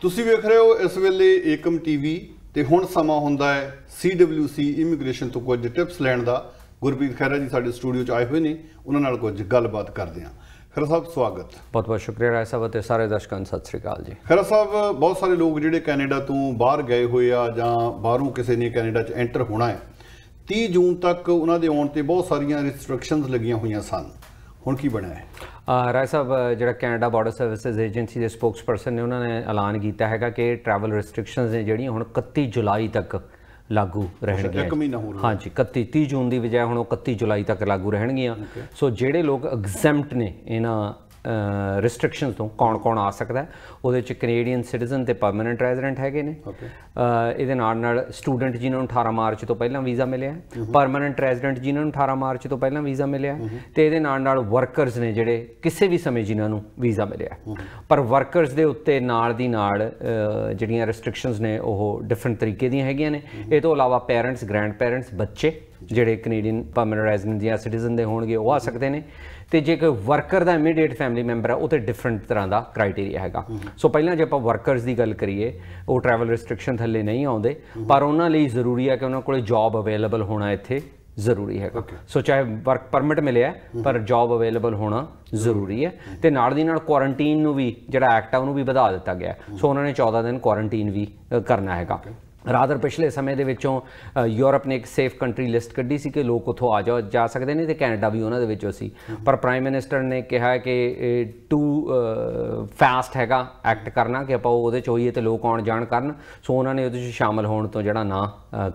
ਤੁਸੀਂ ਵੇਖ ਰਹੇ ਹੋ ਇਸ ਵੇਲੇ ਏਕਮ ਟੀਵੀ ਤੇ ਹੁਣ ਸਮਾਂ ਹੁੰਦਾ ਹੈ CWC ਇਮੀਗ੍ਰੇਸ਼ਨ ਤੋਂ ਕੁਝ ਟਿਪਸ ਲੈਣ ਦਾ ਗੁਰਪ੍ਰੀਤ ਖਹਿਰਾ ਜੀ ਸਾਡੇ ਸਟੂਡੀਓ 'ਚ ਆਏ ਹੋਏ ਨੇ ਉਹਨਾਂ ਨਾਲ ਕੁਝ ਗੱਲਬਾਤ ਕਰਦੇ ਹਾਂ ਖਹਿਰਾ ਸਾਹਿਬ ਸਵਾਗਤ ਬਹੁਤ ਬਹੁਤ ਸ਼ੁਕਰੀਆ ਰਾਏ ਸਾਹਿਬ ਤੇ ਸਾਰੇ ਦਰਸ਼ਕਾਂ ਨੂੰ ਸਤਿ ਸ੍ਰੀ ਅਕਾਲ ਜੀ ਖਹਿਰਾ ਸਾਹਿਬ ਬਹੁਤ ਸਾਰੇ ਲੋਕ ਜਿਹੜੇ ਕੈਨੇਡਾ ਤੋਂ ਬਾਹਰ ਗਏ ਹੋਏ ਆ ਜਾਂ ਬਾਹਰੋਂ ਕਿਸੇ ਨੇ ਕੈਨੇਡਾ 'ਚ ਐਂਟਰ ਹੋਣਾ ਹੈ 30 ਜੂਨ ਤੱਕ ਉਹਨਾਂ ਦੇ ਆਉਣ ਤੇ ਬਹੁਤ ਸਾਰੀਆਂ ਰੈਸਟ੍ਰਿਕਸ਼ਨਸ ਲੱਗੀਆਂ ਹੋਈਆਂ ਸਨ ਹੁਣ ਕੀ ਬਣਿਆ ਹੈ ਰਾਏ ਸਾਹਿਬ ਜਿਹੜਾ ਕੈਨੇਡਾ ਬਾਰਡਰ ਸਰਵਿਸਿਜ਼ ਏਜੰਸੀ ਦੇ ਸਪੋਕਸਪਰਸਨ ਨੇ ਉਹਨਾਂ ਨੇ ਐਲਾਨ ਕੀਤਾ ਹੈਗਾ ਕਿ ਟਰੈਵਲ ਰੈਸਟ੍ਰਿਕਸ਼ਨਸ ਨੇ ਜਿਹੜੀਆਂ ਹੁਣ 31 ਜੁਲਾਈ ਤੱਕ ਲਾਗੂ ਰਹਿਣਗੀਆਂ ਇੱਕ ਮਹੀਨਾ ਹੋਰ ਹਾਂਜੀ 31 30 ਜੂਨ ਦੀ ਬਜਾਏ ਹੁਣ 31 ਜੁਲਾਈ ਤੱਕ ਲਾਗੂ ਰਹਿਣਗੀਆਂ ਸੋ ਜਿਹੜੇ ਲੋਕ ਐਗਜ਼ੈਂਪਟ ਨੇ ਇਹਨਾਂ ਰੈਸਟ੍ਰਿਕਸ਼ਨਸ ਤੋਂ ਕੌਣ-ਕੌਣ ਆ ਸਕਦਾ ਉਹਦੇ ਚ ਕੈਨੇਡੀਅਨ ਸਿਟੀਜ਼ਨ ਤੇ ਪਰਮਨੈਂਟ ਰੈਜ਼ੀਡੈਂਟ ਹੈਗੇ ਨੇ ਇਹਦੇ ਨਾਲ ਨਾਲ ਸਟੂਡੈਂਟ ਜਿਨ੍ਹਾਂ ਨੂੰ 18 ਮਾਰਚ ਤੋਂ ਪਹਿਲਾਂ ਵੀਜ਼ਾ ਮਿਲਿਆ ਪਰਮਨੈਂਟ ਰੈਜ਼ੀਡੈਂਟ ਜਿਨ੍ਹਾਂ ਨੂੰ 18 ਮਾਰਚ ਤੋਂ ਪਹਿਲਾਂ ਵੀਜ਼ਾ ਮਿਲਿਆ mm-hmm. ਤੇ ਇਹਦੇ ਨਾਲ ਨਾਲ ਵਰਕਰਸ ਨੇ ਜਿਹੜੇ ਕਿਸੇ ਵੀ ਸਮੇਂ ਜਿਨ੍ਹਾਂ ਨੂੰ ਵੀਜ਼ਾ ਮਿਲਿਆ mm-hmm. ਪਰ ਵਰਕਰਸ ਦੇ ਉੱਤੇ ਨਾਲ ਦੀ ਨਾਲ ਜਿਹੜੀਆਂ ਰੈਸਟ੍ਰਿਕਸ਼ਨਸ ਨੇ ਉਹ ਡਿਫਰੈਂਟ ਤਰੀਕੇ ਦੀਆਂ ਹੈਗੀਆਂ ਨੇ mm-hmm. ਇਹ ਤੋਂ ਇਲਾਵਾ ਪੇਰੈਂਟਸ ਗ੍ਰੈਂਡ ਪੇਰੈਂਟਸ ਬੱਚੇ ਜਿਹੜੇ ਕੈਨੇਡੀਅਨ ਪਰਮਨੈਂਟ ਰੈਜ਼ੀਡੈਂਟ ਜਾਂ ਸਿਟੀਜ਼ਨ ਦੇ ਹੋਣਗੇ ਉਹ ਆ ਸਕਦੇ ਨੇ ਤੇ ਜੇ ਕੋਈ ਵਰਕਰ ਦਾ ਇਮੀਡੀਏਟ ਫੈਮਿਲੀ ਮੈਂਬਰ ਆ ਉਹ ਤੇ ਡਿਫਰੈਂਟ ਤਰ੍ਹਾਂ ਦਾ ਕ੍ਰਾਈਟੇਰੀਆ ਹੈਗਾ ਸੋ ਪਹਿਲਾਂ ਜੇ ਆਪਾਂ ਵਰਕਰਸ ਦੀ ਗੱਲ ਕਰੀਏ ਉਹ ਟਰੈਵਲ ਰੈਸਟ੍ਰਿਕਸ਼ਨ ਥੱਲੇ ਨਹੀਂ ਆਉਂਦੇ ਪਰ ਉਹਨਾਂ ਲਈ ਜ਼ਰੂਰੀ ਹੈ ਕਿ ਉਹਨਾਂ ਕੋਲੇ ਜੌਬ ਅਵੇਲੇਬਲ ਹੋਣਾ ਇੱਥੇ ਜ਼ਰੂਰੀ ਹੈਗਾ ਸੋ ਚਾਹੇ ਵਰਕ ਪਰਮਿਟ ਮਿਲਿਆ ਪਰ ਜੌਬ ਅਵੇਲੇਬਲ ਹੋਣਾ ਜ਼ਰੂਰੀ ਹੈ ਤੇ ਨਾਲ ਦੀ ਨਾਲ ਕੁਆਰੰਟਾਈਨ ਨੂੰ ਵੀ ਜਿਹੜਾ ਐਕਟ ਆ ਉਹਨੂੰ ਵੀ ਵਧਾ ਦਿੱਤਾ ਗਿਆ ਸੋ ਉਹਨਾਂ ਨੇ 14 ਦਿਨ ਕੁਆਰੰਟਾਈਨ ਵੀ ਕਰਨਾ ਹੈਗਾ ਰਾਦਰ ਪਿਛਲੇ ਸਮੇਂ ਦੇ ਵਿੱਚੋਂ ਯੂਰਪ ਨੇ ਇੱਕ ਸੇਫ ਕੰਟਰੀ ਲਿਸਟ ਕੱਢੀ ਸੀ ਕਿ ਲੋਕ ਉਥੋਂ ਆ ਜਾਓ ਜਾ ਸਕਦੇ ਨੇ ਤੇ ਕੈਨੇਡਾ ਵੀ ਉਹਨਾਂ ਦੇ ਵਿੱਚੋਂ ਸੀ ਪਰ ਪ੍ਰਾਈਮ ਮਿਨਿਸਟਰ ਨੇ ਕਿਹਾ ਕਿ ਟੂ ਫਾਸਟ ਹੈਗਾ ਐਕਟ ਕਰਨਾ ਕਿ ਆਪਾਂ ਉਹਦੇ ਚ ਹੋਈਏ ਤੇ ਲੋਕ ਆਉਣ ਜਾਣ ਕਰਨ ਸੋ ਉਹਨਾਂ ਨੇ ਉਹਦੇ ਚ ਸ਼ਾਮਲ ਹੋਣ ਤੋਂ ਜਿਹੜਾ ਨਾ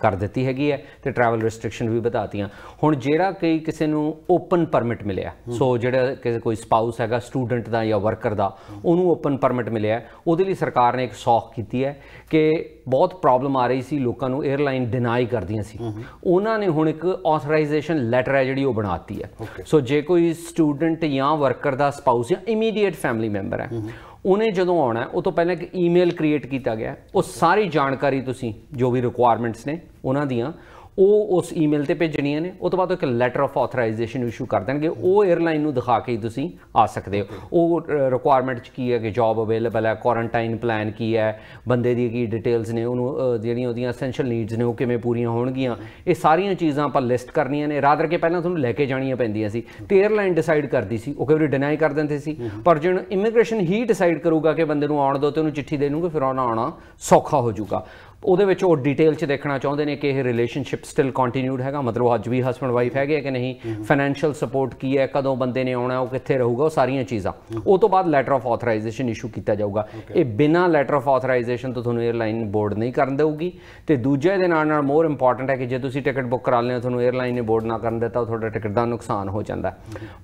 ਕਰ ਦਿੱਤੀ ਹੈਗੀ ਹੈ ਤੇ ਟਰੈਵਲ ਰੈਸਟ੍ਰਿਕਸ਼ਨ ਵੀ ਵਧਾਤੀਆਂ ਹੁਣ ਜਿਹੜਾ ਕਈ ਕਿਸੇ ਨੂੰ ਓਪਨ ਪਰਮਿਟ ਮਿਲਿਆ ਸੋ ਜਿਹੜਾ ਕਿਸੇ ਕੋਈ ਸਪਾਊਸ ਹੈਗਾ ਸਟੂਡੈਂਟ ਦਾ ਜਾਂ ਵਰਕਰ ਦਾ ਉਹਨੂੰ ਓਪਨ ਪਰਮਿਟ ਮਿਲਿਆ ਉਹਦੇ ਲਈ ਸਰਕਾਰ ਨੇ ਇੱਕ ਸੌਖ ਕੀਤੀ ਹੈ ਕਿ ਬਹੁਤ ਪ੍ਰੋਬਲਮ ਆ ਰਹੀ ਸੀ ਲੋਕਾਂ ਨੂੰ 에ਅਰਲਾਈਨ ਡਿਨਾਈ ਕਰਦੀਆਂ ਸੀ ਉਹਨਾਂ ਨੇ ਹੁਣ ਇੱਕ ਆਥੋਰਾਈਜੇਸ਼ਨ ਲੈਟਰ ਹੈ ਜਿਹੜੀ ਉਹ ਬਣਾਤੀ ਹੈ ਸੋ ਜੇ ਕੋਈ ਸਟੂਡੈਂਟ ਜਾਂ ਵਰਕਰ ਦਾ ਸਪਾਊਸ ਜਾਂ ਇਮੀਡੀਏਟ ਫੈਮਿਲੀ ਮੈਂਬਰ ਹੈ ਉਹਨੇ ਜਦੋਂ ਆਉਣਾ ਉਹ ਤੋਂ ਪਹਿਲਾਂ ਇੱਕ ਈਮੇਲ ਕ੍ਰੀਏਟ ਕੀਤਾ ਗਿਆ ਉਹ ਸਾਰੀ ਜਾਣਕਾਰੀ ਤੁਸੀਂ ਜੋ ਵੀ ਰਿਕੁਆਇਰਮੈਂਟਸ ਨੇ ਉਹਨਾਂ ਦੀਆਂ ਉਹ ਉਸ ਈਮੇਲ ਤੇ ਭੇਜਣੀਆਂ ਨੇ ਉਹ ਤੋਂ ਬਾਅਦ ਇੱਕ ਲੈਟਰ ਆਫ ਆਥੋਰਾਈਜੇਸ਼ਨ ਇਸ਼ੂ ਕਰ ਦੇਣਗੇ ਉਹ 에ਅਰਲਾਈਨ ਨੂੰ ਦਿਖਾ ਕੇ ਤੁਸੀਂ ਆ ਸਕਦੇ ਹੋ ਉਹ ਰਿਕੁਆਇਰਮੈਂਟ ਚ ਕੀ ਹੈ ਕਿ ਜੌਬ ਅਵੇਲੇਬਲ ਹੈ ਕੁਆਰੰਟਾਈਨ ਪਲਾਨ ਕੀ ਹੈ ਬੰਦੇ ਦੀ ਕੀ ਡਿਟੇਲਸ ਨੇ ਉਹਨੂੰ ਜਿਹੜੀਆਂ ਉਹਦੀਆਂ ਐਸੈਂਸ਼ੀਅਲ ਨੀਡਸ ਨੇ ਉਹ ਕਿਵੇਂ ਪੂਰੀਆਂ ਹੋਣਗੀਆਂ ਇਹ ਸਾਰੀਆਂ ਚੀਜ਼ਾਂ ਆਪਾਂ ਲਿਸਟ ਕਰਨੀਆਂ ਨੇ ਰਾਦਰ ਕੇ ਪਹਿਲਾਂ ਤੁਹਾਨੂੰ ਲੈ ਕੇ ਜਾਣੀਆਂ ਪੈਂਦੀਆਂ ਸੀ ਤੇ 에ਅਰਲਾਈਨ ਡਿਸਾਈਡ ਕਰਦੀ ਸੀ ਉਹ ਕਿਵੇਂ ਡਿਨਾਈ ਕਰ ਦਿੰਦੇ ਸੀ ਪਰ ਜਿਹਨ ਇਮੀਗ੍ਰੇਸ਼ਨ ਹੀ ਡਿਸਾਈਡ ਕਰੂਗਾ ਕਿ ਬੰਦੇ ਨੂੰ ਆਉਣ ਦੋ ਤੇ ਉਹਨੂੰ ਚਿੱਠੀ ਦੇ ਦੇਣਗੇ ਫਿਰ ਉਹਨਾਂ ਆਉਣਾ ਸੌਖਾ ਹੋ ਜਾਊਗਾ ਉਹਦੇ ਵਿੱਚ ਉਹ ਡਿਟੇਲ 'ਚ ਦੇਖਣਾ ਚਾਹੁੰਦੇ ਨੇ ਕਿ ਇਹ ਰਿਲੇਸ਼ਨਸ਼ਿਪ ਸਟਿਲ ਕੰਟੀਨਿਊਡ ਹੈਗਾ ਮਤਲਬ ਅੱਜ ਵੀ ਹਸਬੰਡ ਵਾਈਫ ਹੈਗੇ ਕਿ ਨਹੀਂ ਫਾਈਨੈਂਸ਼ੀਅਲ ਸਪੋਰਟ ਕੀ ਹੈ ਕਦੋਂ ਬੰਦੇ ਨੇ ਆਉਣਾ ਉਹ ਕਿੱਥੇ ਰਹੂਗਾ ਉਹ ਸਾਰੀਆਂ ਚੀਜ਼ਾਂ ਉਹ ਤੋਂ ਬਾਅਦ ਲੈਟਰ ਆਫ ਆਥੋਰਾਈਜੇਸ਼ਨ ਇਸ਼ੂ ਕੀਤਾ ਜਾਊਗਾ ਇਹ ਬਿਨਾ ਲੈਟਰ ਆਫ ਆਥੋਰਾਈਜੇਸ਼ਨ ਤੋਂ ਤੁਹਾਨੂੰ 에ਅਰਲਾਈਨ ਬੋਰਡ ਨਹੀਂ ਕਰਨ ਦੇਊਗੀ ਤੇ ਦੂਜੇ ਦੇ ਨਾਲ ਨਾਲ ਮੋਰ ਇੰਪੋਰਟੈਂਟ ਹੈ ਕਿ ਜੇ ਤੁਸੀਂ ਟਿਕਟ ਬੁੱਕ ਕਰਾ ਲਿਆ ਤੁਹਾਨੂੰ 에ਅਰਲਾਈਨ ਨੇ ਬੋਰਡ ਨਾ ਕਰਨ ਦਿੱਤਾ ਤੁਹਾਡਾ ਟਿਕਟ ਦਾ ਨੁਕਸਾਨ ਹੋ ਜਾਂਦਾ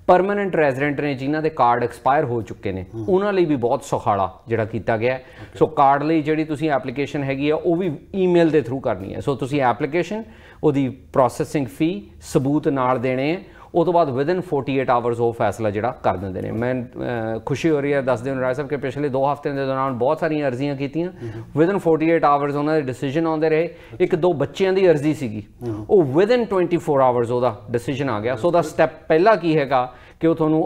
ਪਰਮਨੈਂਟ ਰੈਜ਼ੀਡੈਂਟ ਨੇ ਜਿਨ੍ਹਾਂ ਦੇ ਕਾਰਡ ਐਕਸਪਾਇਰ ਹੋ ਚੁੱਕੇ ਨੇ ਉਹਨਾਂ ਲਈ ਵੀ ਬਹੁਤ ਸੁਖਾਲਾ ਜਿਹੜਾ ਕੀਤਾ ਗਿਆ ਸੋ ਕਾਰਡ ਲਈ ਜਿਹੜੀ ਤੁਸੀਂ ਐਪਲੀਕੇਸ਼ਨ ਹੈਗੀ ਆ ਉਹ ਵੀ ਈਮੇਲ ਦੇ ਥਰੂ ਕਰਨੀ ਹੈ ਸੋ ਤੁਸੀਂ ਐਪਲੀਕੇਸ਼ਨ ਉਹਦੀ ਪ੍ਰੋਸੈਸਿੰਗ ਫੀ ਸਬੂਤ ਨਾਲ ਦੇਣੇ ਹੈ ਉਹ ਤੋਂ ਬਾਅਦ ਵਿਦਨ 48 ਆਵਰਸ ਉਹ ਫੈਸਲਾ ਜਿਹੜਾ ਕਰ ਦਿੰਦੇ ਨੇ ਮੈਂ ਖੁਸ਼ੀ ਹੋ ਰਹੀ ਹੈ ਦੱਸ ਦਿਨ ਰਾਜ ਸਾਹਿਬ ਕਿ ਪਿਛਲੇ 2 ਹਫ਼ਤੇ ਦੇ ਦੌਰਾਨ ਬਹੁਤ ਸਾਰੀਆਂ ਅਰਜ਼ੀਆਂ ਕੀਤੀਆਂ ਵਿਦਨ 48 ਆਵਰਸ ਉਹਨਾਂ ਦੇ ਡਿਸੀਜਨ ਆਉਂਦੇ ਰਹੇ ਇੱਕ ਦੋ ਬੱਚਿਆਂ ਦੀ ਅਰਜ਼ੀ ਸੀਗੀ ਉਹ ਵਿਦਨ 24 ਆਵਰਸ ਉਹਦਾ ਡਿਸੀਜਨ ਆ ਗਿਆ ਸੋ ਦਾ ਸਟੈਪ ਪਹਿਲਾ ਕੀ ਹੈਗਾ ਕਿ ਉਹ ਤੁਹਾਨੂੰ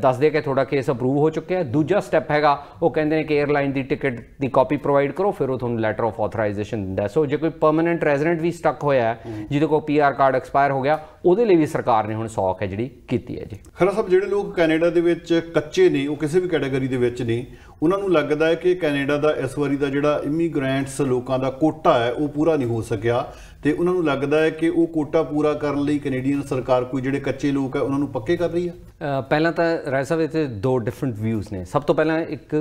ਦੱਸਦੇ ਕਿ ਤੁਹਾਡਾ ਕੇਸ ਅਪਰੂਵ ਹੋ ਚੁੱਕਿਆ ਹੈ ਦੂਜਾ ਸਟੈਪ ਹੈਗਾ ਉਹ ਕਹਿੰਦੇ ਨੇ ਕਿ 에ਅਰਲਾਈਨ ਦੀ ਟਿਕਟ ਦੀ ਕਾਪੀ ਪ੍ਰੋਵਾਈਡ ਕਰੋ ਫਿਰ ਉਹ ਤੁਹਾਨੂੰ ਲੈਟਰ ਆਫ ਆਥੋਰਾਈਜੇਸ਼ਨ ਦਿੰਦਾ ਸੋ ਜੇ ਕੋਈ ਪਰਮਨੈਂਟ ਰੈਜ਼ੀਡੈਂਟ ਵੀ ਸਟਕ ਹੋਇਆ ਜਿਹਦੇ ਕੋਲ ਪੀਆਰ ਕਾਰਡ ਐਕਸਪਾਇਰ ਹੋ ਗਿਆ ਉਹਦੇ ਲਈ ਵੀ ਸਰਕਾਰ ਨੇ ਹੁਣ ਸੌਖ ਹੈ ਜਿਹੜੀ ਕੀਤੀ ਹੈ ਜੀ ਖਰਾ ਸਾਹਿਬ ਜਿਹੜੇ ਲੋਕ ਕੈਨੇਡਾ ਦੇ ਵਿੱਚ ਕੱਚੇ ਨੇ ਉਹ ਕਿਸੇ ਵੀ ਕੈਟਾਗਰੀ ਦੇ ਵਿੱਚ ਨੇ ਉਹਨਾਂ ਨੂੰ ਲੱਗਦਾ ਹੈ ਕਿ ਕੈਨੇਡਾ ਦਾ ਇਸ ਵਾਰੀ ਦਾ ਜਿਹੜਾ ਇਮੀਗ੍ਰੈਂਟਸ ਲੋਕਾਂ ਦਾ ਕੋਟਾ ਹੈ ਉਹ ਪੂਰਾ ਨਹੀਂ ਹੋ ਸਕਿਆ ਤੇ ਉਹਨਾਂ ਨੂੰ ਲੱਗਦਾ ਹੈ ਕਿ ਉਹ ਕੋਟਾ ਪੂਰਾ ਕਰਨ ਲਈ ਕੈਨੇਡੀਅਨ ਸਰਕਾਰ ਕੋਈ ਜਿਹੜੇ ਕੱਚੇ ਲੋਕ ਹੈ ਉਹਨਾਂ ਨੂੰ ਪੱਕੇ ਕਰ ਰਹੀ ਹੈ ਪਹਿਲਾਂ ਤਾਂ ਰਾਜ ਸਾਹਿਬ ਇੱਥੇ ਦੋ ਡਿਫਰੈਂਟ ਵਿਊਜ਼ ਨੇ ਸਭ ਤੋਂ ਪਹਿਲਾਂ ਇੱਕ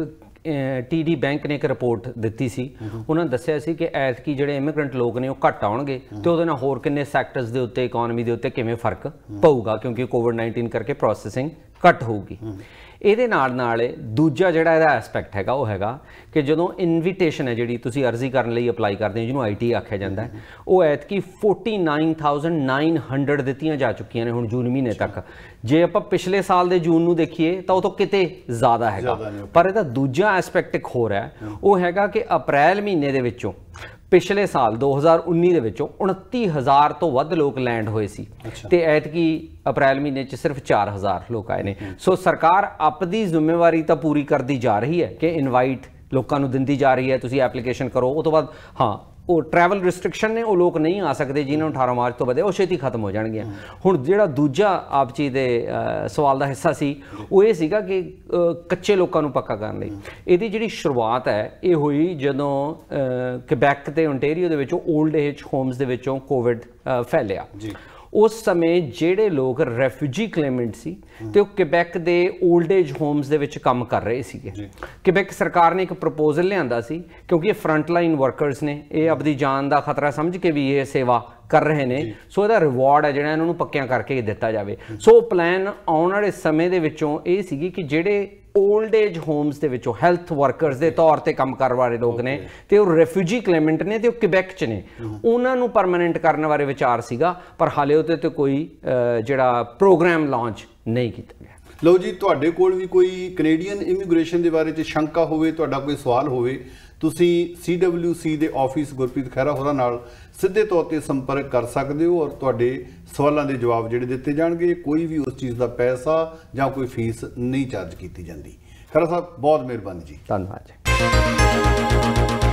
ਟੀਡੀ ਬੈਂਕ ਨੇ ਇੱਕ ਰਿਪੋਰਟ ਦਿੱਤੀ ਸੀ ਉਹਨਾਂ ਦੱਸਿਆ ਸੀ ਕਿ ਕੀ ਜਿਹੜੇ ਇਮੀਗ੍ਰੈਂਟ ਲੋਕ ਨੇ ਉਹ ਘਟ ਆਉਣਗੇ ਤੇ ਉਹਦੇ ਨਾਲ ਹੋਰ ਕਿੰਨੇ ਸੈਕਟਰਸ ਦੇ ਉੱਤੇ ਇਕਨੋਮੀ ਦੇ ਉੱਤੇ ਕਿਵੇਂ ਫਰਕ ਪਊਗਾ ਕਿਉਂਕਿ ਕੋਵਿਡ-19 ਕਰਕੇ ਪ੍ਰੋਸੈਸਿੰਗ ਘਟ ਹੋਊਗੀ ਇਹਦੇ ਨਾਲ ਨਾਲ ਦੂਜਾ ਜਿਹੜਾ ਇਹਦਾ ਐਸਪੈਕਟ ਹੈਗਾ ਉਹ ਹੈਗਾ ਕਿ ਜਦੋਂ ਇਨਵੀਟੇਸ਼ਨ ਹੈ ਜਿਹੜੀ ਤੁਸੀਂ ਅਰਜ਼ੀ ਕਰਨ ਲਈ ਅਪਲਾਈ ਕਰਦੇ ਹੋ ਜਿਹਨੂੰ ਆਈਟੀ ਆਖਿਆ ਜਾਂਦਾ ਉਹ ਐਤਕੀ 49900 ਦਿੱਤੀਆਂ ਜਾ ਚੁੱਕੀਆਂ ਨੇ ਹੁਣ ਜੂਨ ਮਹੀਨੇ ਤੱਕ ਜੇ ਆਪਾਂ ਪਿਛਲੇ ਸਾਲ ਦੇ ਜੂਨ ਨੂੰ ਦੇਖੀਏ ਤਾਂ ਉਹ ਤੋਂ ਕਿਤੇ ਜ਼ਿਆਦਾ ਹੈਗਾ ਪਰ ਇਹਦਾ ਦੂਜਾ ਐਸਪੈਕਟ ਇੱਕ ਹੋਰ ਹੈ ਉਹ ਹੈਗਾ ਕਿ ਅਪ੍ਰੈਲ ਮਹੀਨੇ ਦੇ ਵਿੱਚੋਂ ਪਿਛਲੇ ਸਾਲ 2019 ਦੇ ਵਿੱਚੋਂ 29000 ਤੋਂ ਵੱਧ ਲੋਕ ਲੈਂਡ ਹੋਏ ਸੀ ਤੇ ਐਤਕੀ ਅਪ੍ਰੈਲ ਮਹੀਨੇ 'ਚ ਸਿਰਫ 4000 ਲੋਕ ਆਏ ਨੇ ਸੋ ਸਰਕਾਰ ਆਪਦੀ ਜ਼ਿੰਮੇਵਾਰੀ ਤਾਂ ਪੂਰੀ ਕਰਦੀ ਜਾ ਰਹੀ ਹੈ ਕਿ ਇਨਵਾਈਟ ਲੋਕਾਂ ਨੂੰ ਦਿੰਦੀ ਜਾ ਰਹੀ ਹੈ ਤੁਸੀਂ ਐਪਲੀਕੇਸ਼ਨ ਕਰੋ ਉਸ ਤੋਂ ਬਾਅਦ ਹਾਂ ਉਹ ਟਰੈਵਲ ਰੈਸਟ੍ਰਿਕਸ਼ਨ ਨੇ ਉਹ ਲੋਕ ਨਹੀਂ ਆ ਸਕਦੇ ਜਿਨ੍ਹਾਂ ਨੂੰ 18 ਮਾਰਚ ਤੋਂ ਬਾਅਦ ਉਹ ਛੇਤੀ ਖਤਮ ਹੋ ਜਾਣਗੀਆਂ ਹੁਣ ਜਿਹੜਾ ਦੂਜਾ ਜੀ ਦੇ ਸਵਾਲ ਦਾ ਹਿੱਸਾ ਸੀ ਉਹ ਇਹ ਸੀਗਾ ਕਿ ਕੱਚੇ ਲੋਕਾਂ ਨੂੰ ਪੱਕਾ ਕਰਨ ਲਈ ਇਹਦੀ ਜਿਹੜੀ ਸ਼ੁਰੂਆਤ ਹੈ ਇਹ ਹੋਈ ਜਦੋਂ ਕਿਬੈਕ ਤੇ ਓਨਟਾਰੀਓ ਦੇ ਵਿੱਚੋਂ 올ਡ ਏਜ ਹੋਮਸ ਦੇ ਵਿੱਚੋਂ ਕੋਵਿਡ ਫੈਲਿਆ ਜੀ ਉਸ ਸਮੇਂ ਜਿਹੜੇ ਲੋਕ ਰੈਫਿਊਜੀ ਕਲੇਮੈਂਟ ਸੀ ਤੇ ਉਹ ਕਿਬੈਕ ਦੇ 올ਡ ਏਜ ਹੋਮਸ ਦੇ ਵਿੱਚ ਕੰਮ ਕਰ ਰਹੇ ਸੀਗੇ ਕਿਬੈਕ ਸਰਕਾਰ ਨੇ ਇੱਕ ਪ੍ਰਪੋਜ਼ਲ ਲਿਆਂਦਾ ਸੀ ਕਿਉਂਕਿ ਇਹ ਫਰੰਟ ਲਾਈਨ ਵਰਕਰਸ ਨੇ ਇਹ ਆਪਣੀ ਜਾਨ ਦਾ ਖਤਰਾ ਸਮਝ ਕੇ ਵੀ ਇਹ ਸੇਵਾ ਕਰ ਰਹੇ ਨੇ ਸੋ ਇਹਦਾ ਰਿਵਾਰਡ ਹੈ ਜਿਹੜਾ ਇਹਨਾਂ ਨੂੰ ਪੱਕਿਆਂ ਕਰਕੇ ਦਿੱਤਾ ਜਾਵੇ ਸੋ ਪਲਾਨ ਆਉਣ ਵਾਲੇ ਸਮੇਂ ਦੇ ਵਿੱਚੋਂ ਇਹ ਸੀਗੀ ਕਿ ਜਿਹੜੇ ਓਲਡ ਏਜ ਹੋਮਸ ਦੇ ਵਿੱਚੋਂ ਹੈਲਥ ਵਰਕਰਸ ਦੇ ਤੌਰ ਤੇ ਕੰਮ ਕਰਨ ਵਾਲੇ ਲੋਕ ਨੇ ਤੇ ਉਹ ਰੈਫਿਊਜੀ ਕਲੇਮੈਂਟ ਨੇ ਤੇ ਉਹ ਕਿਬੈਕ ਚ ਨੇ ਉਹਨਾਂ ਨੂੰ ਪਰਮਨੈਂਟ ਕਰਨ ਬਾਰੇ ਵਿਚਾਰ ਸੀਗਾ ਪਰ ਹਾਲੇ ਉਹਦੇ ਤੇ ਕੋਈ ਜਿਹੜਾ ਪ੍ਰੋਗਰਾਮ ਲਾਂਚ ਨਹੀਂ ਕੀਤਾ ਗਿਆ ਲਓ ਜੀ ਤੁਹਾਡੇ ਕੋਲ ਵੀ ਕੋਈ ਕੈਨੇਡੀਅਨ ਇਮੀਗ੍ਰੇਸ਼ਨ ਦੇ ਬਾਰੇ 'ਚ ਸ਼ੰਕਾ ਹੋਵੇ ਤੁਹਾਡਾ ਕੋਈ ਸਵਾਲ ਹੋਵੇ ਤੁਸੀਂ CWC ਦੇ ਆਫਿਸ ਗੁਰਪ੍ਰੀਤ ਖਹਿਰਾ ਹੋਰਾਂ ਨਾਲ ਸਿੱਧੇ ਤੌਰ ਤੇ ਸੰਪਰਕ ਕਰ ਸਕਦੇ ਹੋ ਔਰ ਤੁਹਾਡੇ ਸਵਾਲਾਂ ਦੇ ਜਵਾਬ ਜਿਹੜੇ ਦਿੱਤੇ ਜਾਣਗੇ ਕੋਈ ਵੀ ਉਸ ਚੀਜ਼ ਦਾ ਪੈਸਾ ਜਾਂ ਕੋਈ ਫੀਸ ਨਹੀਂ ਚਾਰਜ ਕੀਤੀ ਜਾਂਦੀ ਖਹਿਰਾ ਸਾਹਿਬ ਬਹੁਤ ਮਿਹਰਬਾਨੀ ਜੀ ਧੰਨਵਾਦ ਜੀ